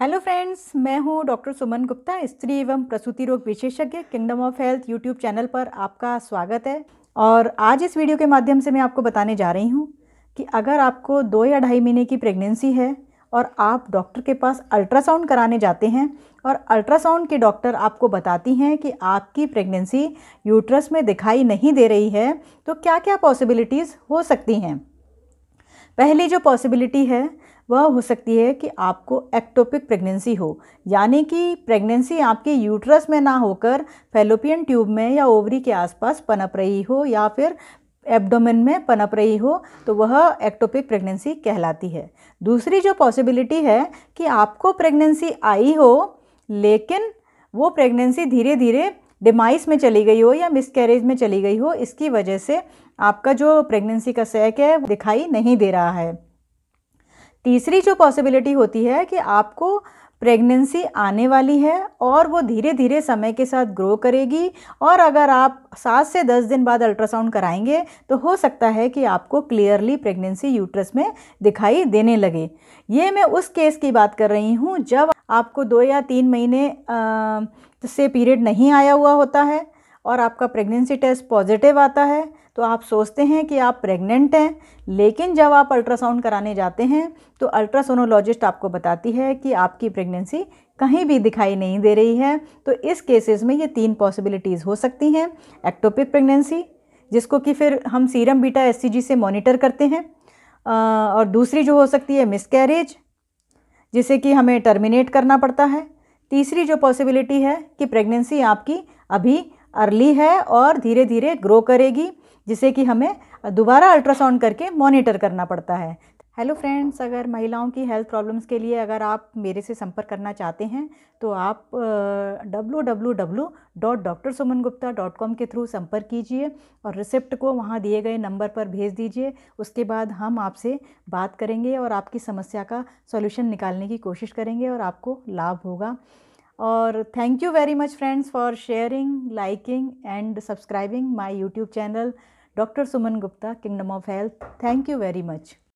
hello friends मैं हूं doctor Suman Gupta स्त्री एवं प्रसूति रोग विशेषज्ञ kingdom of health YouTube channel पर आपका स्वागत है और आज इस वीडियो के माध्यम से मैं आपको बताने जा रही हूं कि अगर आपको दो या ढाई महीने की प्रेगनेंसी है और आप डॉक्टर के पास अल्ट्रासाउंड कराने जाते हैं और अल्ट्रासाउंड के डॉक्टर आपको बताती हैं कि आपकी प्रेगनेंसी यूट्रस में दिखाई नहीं दे रही है तो क्या क्या पॉसिबिलिटीज़ हो सकती हैं पहली जो पॉसिबिलिटी है वह हो सकती है कि आपको एक्टोपिक प्रेगनेंसी हो यानी कि प्रेगनेंसी आपके यूट्रस में ना होकर फेलोपियन ट्यूब में या ओवरी के आसपास पनप रही हो या फिर एब्डोमेन में पनप रही हो तो वह एक्टोपिक प्रेगनेंसी कहलाती है दूसरी जो पॉसिबिलिटी है कि आपको प्रेगनेंसी आई हो लेकिन वो प्रेगनेंसी धीरे धीरे डिमाइस में चली गई हो या मिसकैरेज में चली गई हो इसकी वजह से आपका जो प्रेगनेंसी का सैक है दिखाई नहीं दे रहा है तीसरी जो पॉसिबिलिटी होती है कि आपको प्रेगनेंसी आने वाली है और वो धीरे धीरे समय के साथ ग्रो करेगी और अगर आप सात से दस दिन बाद अल्ट्रासाउंड कराएंगे तो हो सकता है कि आपको क्लियरली प्रेगनेंसी यूट्रस में दिखाई देने लगे ये मैं उस केस की बात कर रही हूँ जब आपको दो या तीन महीने से पीरियड नहीं आया हुआ होता है और आपका प्रेगनेंसी टेस्ट पॉजिटिव आता है तो आप सोचते हैं कि आप प्रेग्नेंट हैं लेकिन जब आप अल्ट्रासाउंड कराने जाते हैं तो अल्ट्रासोनोलॉजिस्ट आपको बताती है कि आपकी प्रेगनेंसी कहीं भी दिखाई नहीं दे रही है तो इस केसेस में ये तीन पॉसिबिलिटीज़ हो सकती हैं एक्टोपिक प्रेगनेंसी जिसको कि फिर हम सीरम बीटा एस से मॉनिटर करते हैं और दूसरी जो हो सकती है मिसकैरेज जिसे कि हमें टर्मिनेट करना पड़ता है तीसरी जो पॉसिबिलिटी है कि प्रेगनेंसी आपकी अभी अर्ली है और धीरे धीरे ग्रो करेगी जिसे कि हमें दोबारा अल्ट्रासाउंड करके मॉनिटर करना पड़ता है हेलो फ्रेंड्स अगर महिलाओं की हेल्थ प्रॉब्लम्स के लिए अगर आप मेरे से संपर्क करना चाहते हैं तो आप W W W dot doctor Suman Gupta dot com के थ्रू संपर्क कीजिए और रिसिप्ट को वहाँ दिए गए नंबर पर भेज दीजिए उसके बाद हम आपसे बात करेंगे और आपकी समस्या का सॉल्यूशन निकालने की कोशिश करेंगे और आपको लाभ होगा और thank you very much friends for sharing liking and subscribing my YouTube channel doctor Suman Gupta kingdom of health thank you very much